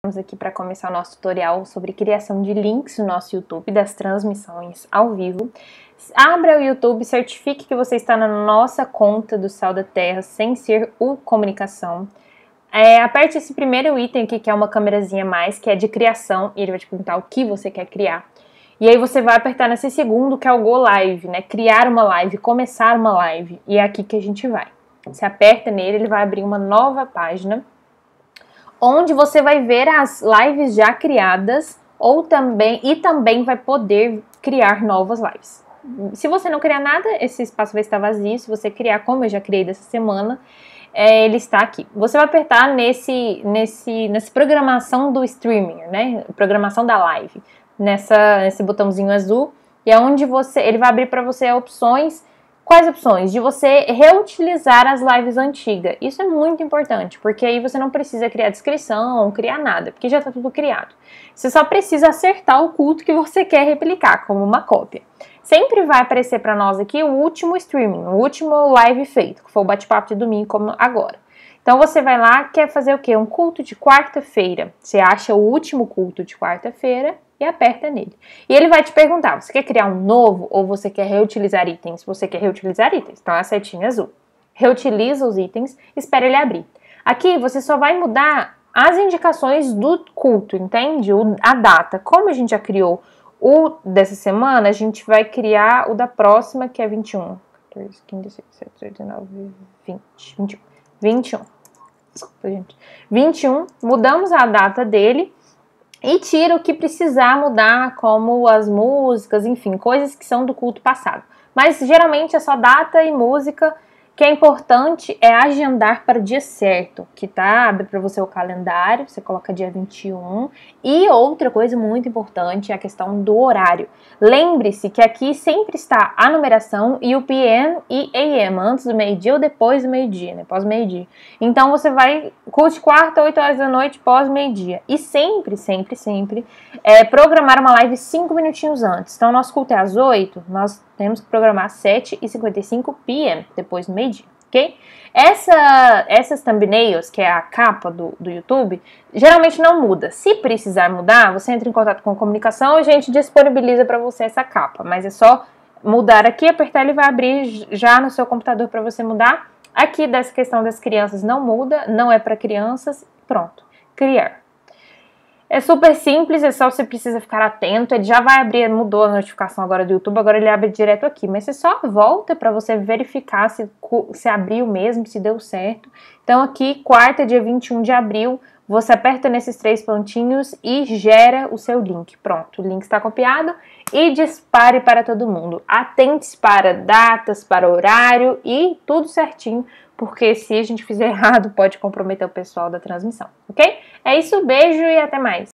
Estamos aqui para começar o nosso tutorial sobre criação de links no nosso YouTube, das transmissões ao vivo. Abra o YouTube, certifique que você está na nossa conta do Sal da Terra, sem ser o Comunicação. É, aperte esse primeiro item aqui, que é uma câmerazinha mais, que é de criação, e ele vai te perguntar o que você quer criar. E aí você vai apertar nesse segundo, que é o Go Live, né? Criar uma live, começar uma live. E é aqui que a gente vai. Você aperta nele, ele vai abrir uma nova página onde você vai ver as lives já criadas ou também e também vai poder criar novas lives. Se você não criar nada, esse espaço vai estar vazio. Se você criar, como eu já criei dessa semana, é, ele está aqui. Você vai apertar nesse, nesse, nessa programação do streaming, né? Programação da live, nessa, nesse botãozinho azul. E é onde você, ele vai abrir para você opções Quais opções? De você reutilizar as lives antigas. Isso é muito importante, porque aí você não precisa criar descrição, criar nada, porque já está tudo criado. Você só precisa acertar o culto que você quer replicar, como uma cópia. Sempre vai aparecer para nós aqui o último streaming, o último live feito, que foi o bate-papo de domingo, como agora. Então você vai lá, quer fazer o quê? Um culto de quarta-feira. Você acha o último culto de quarta-feira e aperta nele. E ele vai te perguntar: você quer criar um novo ou você quer reutilizar itens? Você quer reutilizar itens, então é a setinha azul. Reutiliza os itens, espera ele abrir. Aqui você só vai mudar as indicações do culto, entende? O, a data. Como a gente já criou o dessa semana, a gente vai criar o da próxima, que é 21. 14, 15, 16, 17, 19, 20. 21. 21. Desculpa, gente. 21. Mudamos a data dele e tira o que precisar mudar, como as músicas, enfim, coisas que são do culto passado. Mas geralmente é só data e música. O que é importante é agendar para o dia certo, que tá, abre para você o calendário, você coloca dia 21. E outra coisa muito importante é a questão do horário. Lembre-se que aqui sempre está a numeração e o PM e AM, antes do meio-dia ou depois do meio-dia, né, pós-meio-dia. Então você vai curso quarta, 8 horas da noite, pós meio-dia. E sempre, sempre, sempre, é, programar uma live 5 minutinhos antes. Então, nosso culto é às 8, nós temos que programar às 7h55 p.m., depois do meio-dia, ok? Essa, essas thumbnails, que é a capa do, do YouTube, geralmente não muda. Se precisar mudar, você entra em contato com a comunicação e a gente disponibiliza para você essa capa. Mas é só mudar aqui, apertar, ele vai abrir já no seu computador para você mudar Aqui dessa questão das crianças não muda, não é para crianças, pronto. Criar. É super simples, é só você precisa ficar atento. Ele já vai abrir, mudou a notificação agora do YouTube, agora ele abre direto aqui. Mas você só volta para você verificar se, se abriu mesmo, se deu certo. Então aqui, quarta, dia 21 de abril, você aperta nesses três pontinhos e gera o seu link. Pronto, o link está copiado e dispare para todo mundo. atente para datas, para horário e tudo certinho, porque se a gente fizer errado pode comprometer o pessoal da transmissão, ok? É isso, beijo e até mais!